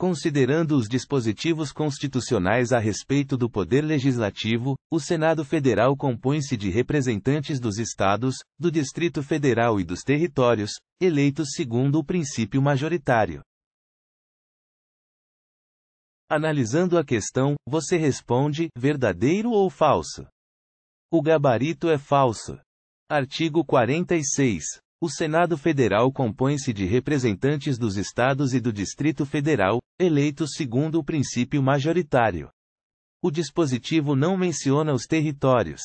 Considerando os dispositivos constitucionais a respeito do Poder Legislativo, o Senado Federal compõe-se de representantes dos Estados, do Distrito Federal e dos Territórios, eleitos segundo o princípio majoritário. Analisando a questão, você responde: verdadeiro ou falso? O gabarito é falso. Artigo 46. O Senado Federal compõe-se de representantes dos estados e do Distrito Federal, eleitos segundo o princípio majoritário. O dispositivo não menciona os territórios.